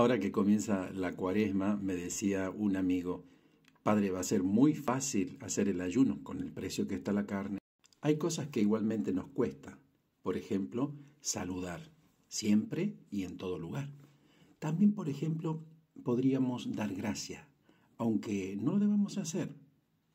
Ahora que comienza la cuaresma, me decía un amigo, Padre, va a ser muy fácil hacer el ayuno con el precio que está la carne. Hay cosas que igualmente nos cuesta. Por ejemplo, saludar, siempre y en todo lugar. También, por ejemplo, podríamos dar gracia, aunque no lo debamos hacer.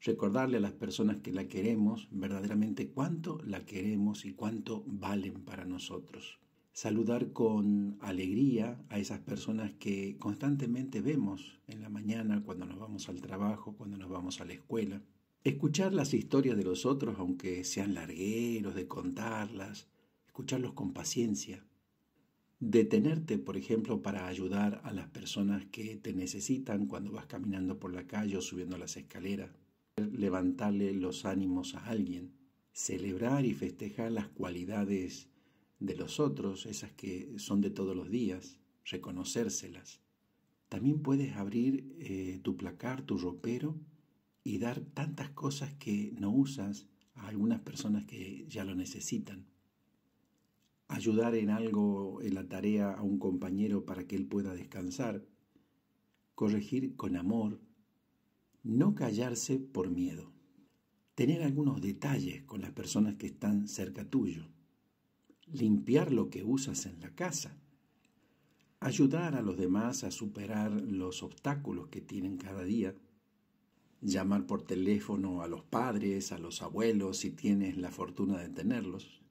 Recordarle a las personas que la queremos verdaderamente cuánto la queremos y cuánto valen para nosotros saludar con alegría a esas personas que constantemente vemos en la mañana, cuando nos vamos al trabajo, cuando nos vamos a la escuela. Escuchar las historias de los otros, aunque sean largueros, de contarlas, escucharlos con paciencia. Detenerte, por ejemplo, para ayudar a las personas que te necesitan cuando vas caminando por la calle o subiendo las escaleras. Levantarle los ánimos a alguien. Celebrar y festejar las cualidades de los otros, esas que son de todos los días, reconocérselas. También puedes abrir eh, tu placar, tu ropero y dar tantas cosas que no usas a algunas personas que ya lo necesitan. Ayudar en algo, en la tarea a un compañero para que él pueda descansar. Corregir con amor. No callarse por miedo. Tener algunos detalles con las personas que están cerca tuyo limpiar lo que usas en la casa, ayudar a los demás a superar los obstáculos que tienen cada día, llamar por teléfono a los padres, a los abuelos si tienes la fortuna de tenerlos,